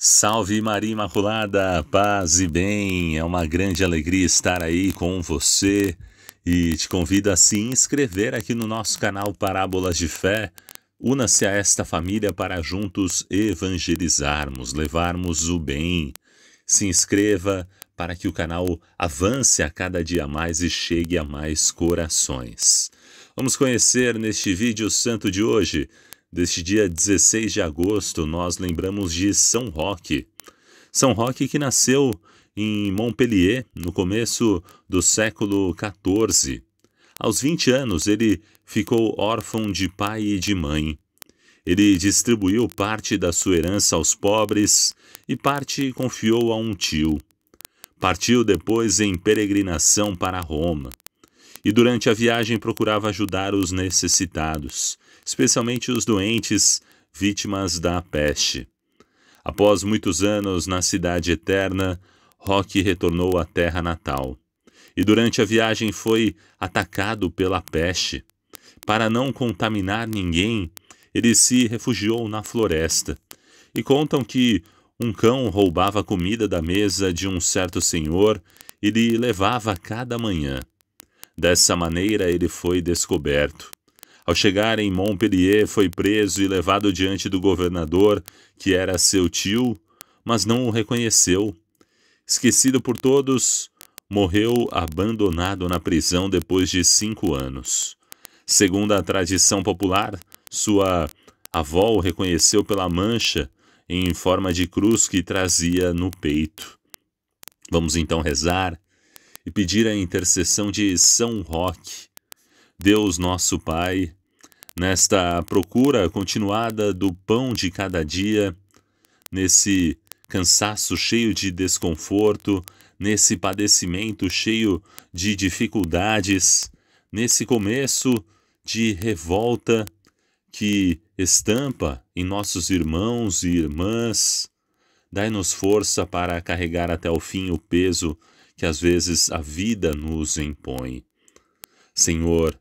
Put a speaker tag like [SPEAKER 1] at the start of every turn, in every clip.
[SPEAKER 1] Salve Maria Imaculada, paz e bem. É uma grande alegria estar aí com você e te convido a se inscrever aqui no nosso canal Parábolas de Fé. Una-se a esta família para juntos evangelizarmos, levarmos o bem. Se inscreva para que o canal avance a cada dia mais e chegue a mais corações. Vamos conhecer neste vídeo santo de hoje Deste dia 16 de agosto, nós lembramos de São Roque. São Roque que nasceu em Montpellier no começo do século XIV. Aos 20 anos, ele ficou órfão de pai e de mãe. Ele distribuiu parte da sua herança aos pobres e parte confiou a um tio. Partiu depois em peregrinação para Roma e durante a viagem procurava ajudar os necessitados, especialmente os doentes vítimas da peste. Após muitos anos na Cidade Eterna, Rock retornou à terra natal. E durante a viagem foi atacado pela peste. Para não contaminar ninguém, ele se refugiou na floresta. E contam que um cão roubava a comida da mesa de um certo senhor e lhe levava cada manhã. Dessa maneira ele foi descoberto. Ao chegar em Montpellier, foi preso e levado diante do governador, que era seu tio, mas não o reconheceu. Esquecido por todos, morreu abandonado na prisão depois de cinco anos. Segundo a tradição popular, sua avó o reconheceu pela mancha em forma de cruz que trazia no peito. Vamos então rezar e pedir a intercessão de São Roque. Deus nosso Pai, nesta procura continuada do pão de cada dia, nesse cansaço cheio de desconforto, nesse padecimento cheio de dificuldades, nesse começo de revolta que estampa em nossos irmãos e irmãs Dai-nos força para carregar até o fim o peso que às vezes a vida nos impõe. Senhor,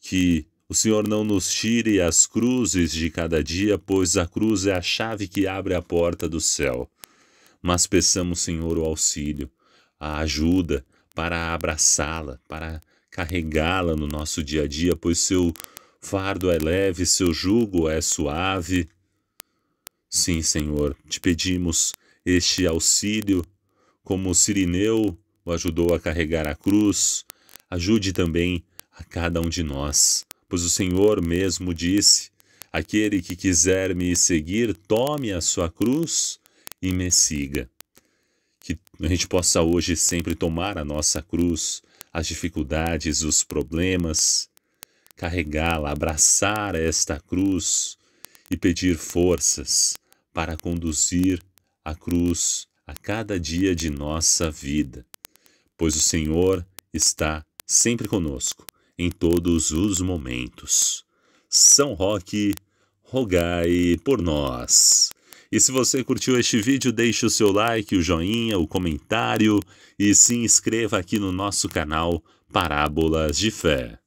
[SPEAKER 1] que o Senhor não nos tire as cruzes de cada dia, pois a cruz é a chave que abre a porta do céu. Mas peçamos, Senhor, o auxílio, a ajuda para abraçá-la, para carregá-la no nosso dia a dia, pois seu fardo é leve, seu jugo é suave. Sim, Senhor, te pedimos este auxílio, como Sirineu o ajudou a carregar a cruz, ajude também a cada um de nós, pois o Senhor mesmo disse: Aquele que quiser me seguir, tome a sua cruz e me siga. Que a gente possa hoje sempre tomar a nossa cruz, as dificuldades, os problemas, carregá-la, abraçar esta cruz e pedir forças para conduzir a cruz a cada dia de nossa vida, pois o Senhor está sempre conosco em todos os momentos. São Roque, rogai por nós. E se você curtiu este vídeo, deixe o seu like, o joinha, o comentário e se inscreva aqui no nosso canal Parábolas de Fé.